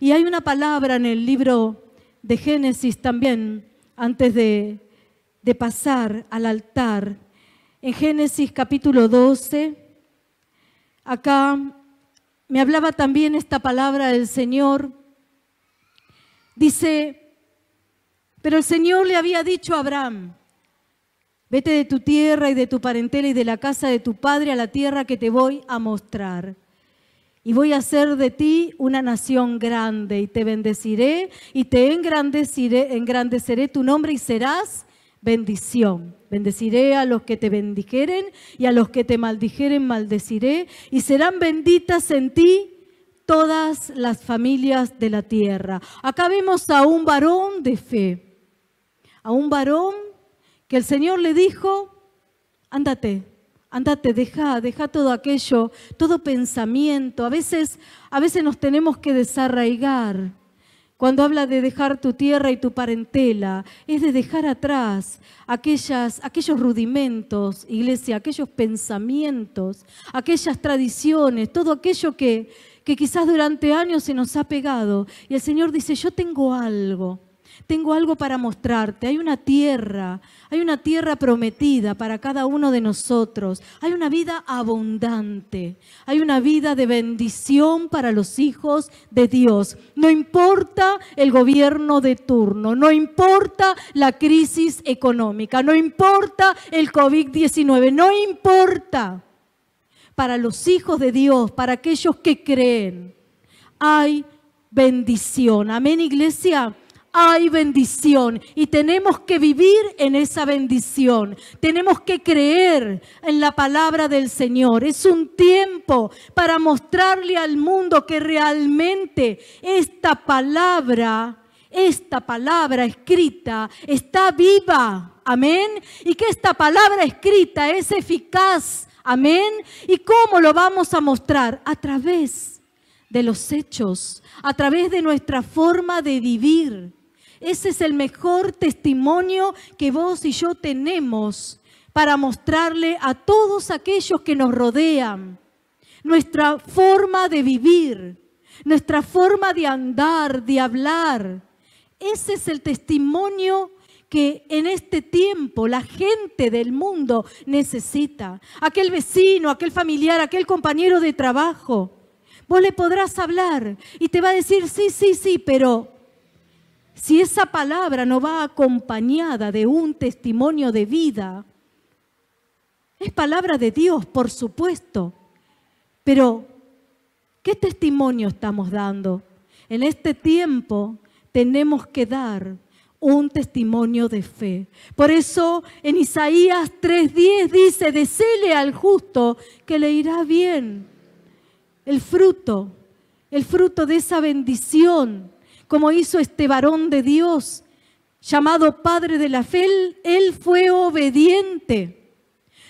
Y hay una palabra en el libro de Génesis también, antes de, pasar al altar. En Génesis capítulo 12, acá me hablaba también esta palabra del Señor. Dice, pero el Señor le había dicho a Abraham, vete de tu tierra y de tu parentela y de la casa de tu padre a la tierra que te voy a mostrar y voy a hacer de ti una nación grande y te bendeciré y te engrandeceré, engrandeceré tu nombre y serás bendición. Bendeciré a los que te bendijeren y a los que te maldijeren maldeciré y serán benditas en ti todas las familias de la tierra. Acá vemos a un varón de fe, a un varón que el Señor le dijo, ándate, Andate, deja, deja todo aquello, todo pensamiento. A veces, a veces nos tenemos que desarraigar. Cuando habla de dejar tu tierra y tu parentela, es de dejar atrás aquellas, aquellos rudimentos, iglesia, aquellos pensamientos, aquellas tradiciones, todo aquello que, que quizás durante años se nos ha pegado. Y el Señor dice, yo tengo algo tengo algo para mostrarte. Hay una tierra, hay una tierra prometida para cada uno de nosotros. Hay una vida abundante, hay una vida de bendición para los hijos de Dios. No importa el gobierno de turno, no importa la crisis económica, no importa el COVID-19, no importa. Para los hijos de Dios, para aquellos que creen, hay bendición. Amén, iglesia hay bendición y tenemos que vivir en esa bendición. Tenemos que creer en la palabra del Señor. Es un tiempo para mostrarle al mundo que realmente esta palabra, esta palabra escrita está viva. Amén. Y que esta palabra escrita es eficaz. Amén. ¿Y cómo lo vamos a mostrar? A través de los hechos, a través de nuestra forma de vivir. Ese es el mejor testimonio que vos y yo tenemos para mostrarle a todos aquellos que nos rodean nuestra forma de vivir, nuestra forma de andar, de hablar. Ese es el testimonio que en este tiempo la gente del mundo necesita. Aquel vecino, aquel familiar, aquel compañero de trabajo. Vos le podrás hablar y te va a decir, sí, sí, sí, pero si esa palabra no va acompañada de un testimonio de vida, es palabra de Dios, por supuesto, pero ¿qué testimonio estamos dando? En este tiempo tenemos que dar un testimonio de fe. Por eso en Isaías 3:10 dice, decele al justo que le irá bien el fruto, el fruto de esa bendición como hizo este varón de Dios, llamado Padre de la Fe, él, fue obediente,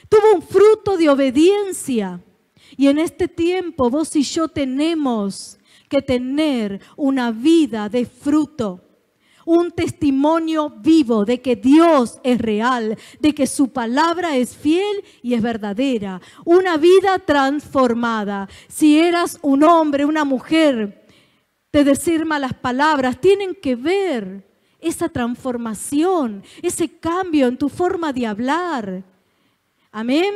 tuvo un fruto de obediencia. Y en este tiempo vos y yo tenemos que tener una vida de fruto, un testimonio vivo de que Dios es real, de que su palabra es fiel y es verdadera, una vida transformada. Si eras un hombre, una mujer, de decir malas palabras, tienen que ver esa transformación, ese cambio en tu forma de hablar. Amén.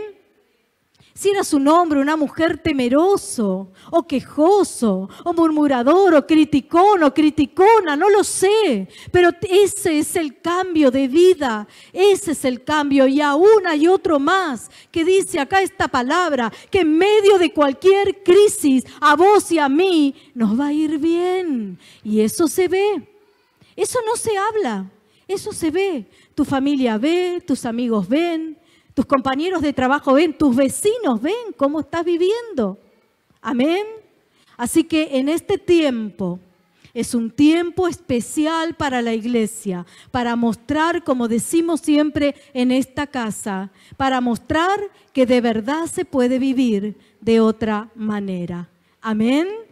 Si era su nombre una mujer temeroso, o quejoso, o murmurador, o criticón, o criticona, no lo sé. Pero ese es el cambio de vida, ese es el cambio. Y aún hay otro más que dice acá esta palabra, que en medio de cualquier crisis, a vos y a mí, nos va a ir bien. Y eso se ve, eso no se habla, eso se ve. Tu familia ve, tus amigos ven, tus compañeros de trabajo ven, tus vecinos ven cómo estás viviendo. Amén. Así que en este tiempo es un tiempo especial para la iglesia, para mostrar, como decimos siempre en esta casa, para mostrar que de verdad se puede vivir de otra manera. Amén.